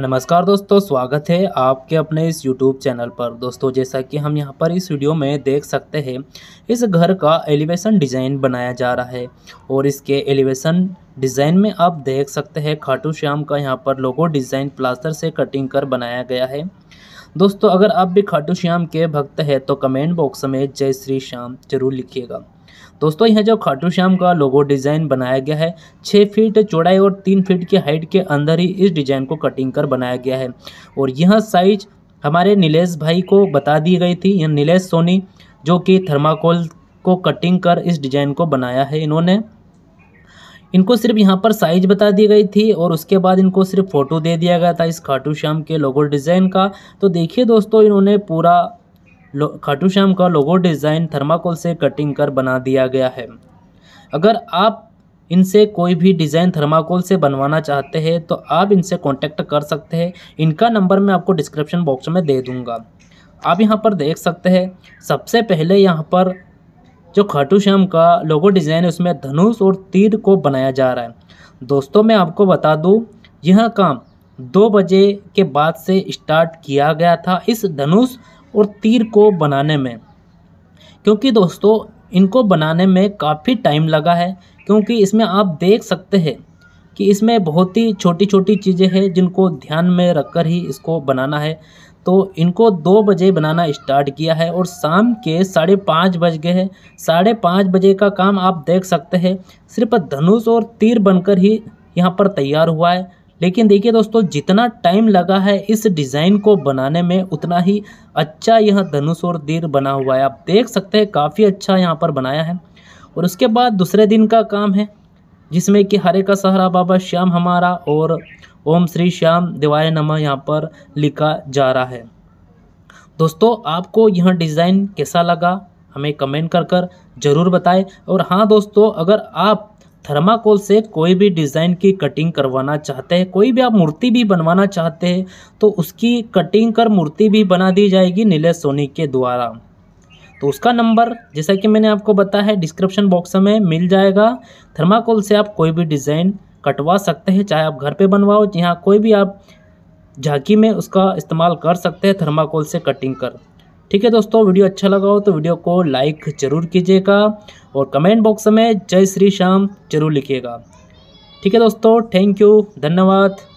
नमस्कार दोस्तों स्वागत है आपके अपने इस यूट्यूब चैनल पर दोस्तों जैसा कि हम यहाँ पर इस वीडियो में देख सकते हैं इस घर का एलिवेशन डिज़ाइन बनाया जा रहा है और इसके एलिवेशन डिज़ाइन में आप देख सकते हैं खाटू श्याम का यहाँ पर लोगो डिज़ाइन प्लास्टर से कटिंग कर बनाया गया है दोस्तों अगर आप भी खाटू श्याम के भक्त हैं तो कमेंट बॉक्स में जय श्री श्याम जरूर लिखिएगा दोस्तों यह जो खाटू श्याम का लोगो डिज़ाइन बनाया गया है छः फीट चौड़ाई और तीन फीट की हाइट के अंदर ही इस डिज़ाइन को कटिंग कर बनाया गया है और यह साइज हमारे नीलेश भाई को बता दी गई थी यह नीलेश सोनी जो कि थर्माकोल को कटिंग कर इस डिज़ाइन को बनाया है इन्होंने इनको सिर्फ यहाँ पर साइज बता दी गई थी और उसके बाद इनको सिर्फ फ़ोटो दे दिया गया था इस खाटू श्याम के लोगो डिज़ाइन का तो देखिए दोस्तों इन्होंने पूरा खाटू श्याम का लोगो डिज़ाइन थर्माकोल से कटिंग कर बना दिया गया है अगर आप इनसे कोई भी डिज़ाइन थर्माकोल से बनवाना चाहते हैं तो आप इनसे कांटेक्ट कर सकते हैं इनका नंबर मैं आपको डिस्क्रिप्शन बॉक्स में दे दूँगा आप यहाँ पर देख सकते हैं सबसे पहले यहाँ पर जो खाटू श्याम का लोगो डिज़ाइन है उसमें धनुष और तीर को बनाया जा रहा है दोस्तों मैं आपको बता दूँ यह काम दो बजे के बाद से स्टार्ट किया गया था इस धनुष और तीर को बनाने में क्योंकि दोस्तों इनको बनाने में काफ़ी टाइम लगा है क्योंकि इसमें आप देख सकते हैं कि इसमें बहुत ही छोटी छोटी चीज़ें हैं जिनको ध्यान में रखकर ही इसको बनाना है तो इनको दो बजे बनाना स्टार्ट किया है और शाम के साढ़े पाँच बज गए हैं साढ़े पाँच बजे का काम आप देख सकते हैं सिर्फ धनुष और तीर बनकर ही यहाँ पर तैयार हुआ है लेकिन देखिए दोस्तों जितना टाइम लगा है इस डिज़ाइन को बनाने में उतना ही अच्छा यह धनुष और तीर बना हुआ है आप देख सकते हैं काफ़ी अच्छा यहाँ पर बनाया है और उसके बाद दूसरे दिन का काम है जिसमें कि हरे का सहारा बाबा श्याम हमारा और ओम श्री श्याम दिवाय नमा यहाँ पर लिखा जा रहा है दोस्तों आपको यह डिज़ाइन कैसा लगा हमें कमेंट कर कर ज़रूर बताएं और हाँ दोस्तों अगर आप थर्माकोल से कोई भी डिज़ाइन की कटिंग करवाना चाहते हैं कोई भी आप मूर्ति भी बनवाना चाहते हैं तो उसकी कटिंग कर मूर्ति भी बना दी जाएगी नीले सोनी के द्वारा तो उसका नंबर जैसा कि मैंने आपको बताया है डिस्क्रिप्शन बॉक्स में मिल जाएगा थर्माकोल से आप कोई भी डिज़ाइन कटवा सकते हैं चाहे आप घर पर बनवाओ यहाँ कोई भी आप झांकी में उसका इस्तेमाल कर सकते हैं थर्माकोल से कटिंग कर ठीक है दोस्तों वीडियो अच्छा लगा हो तो वीडियो को लाइक जरूर कीजिएगा और कमेंट बॉक्स में जय श्री श्याम जरूर लिखिएगा ठीक है दोस्तों थैंक यू धन्यवाद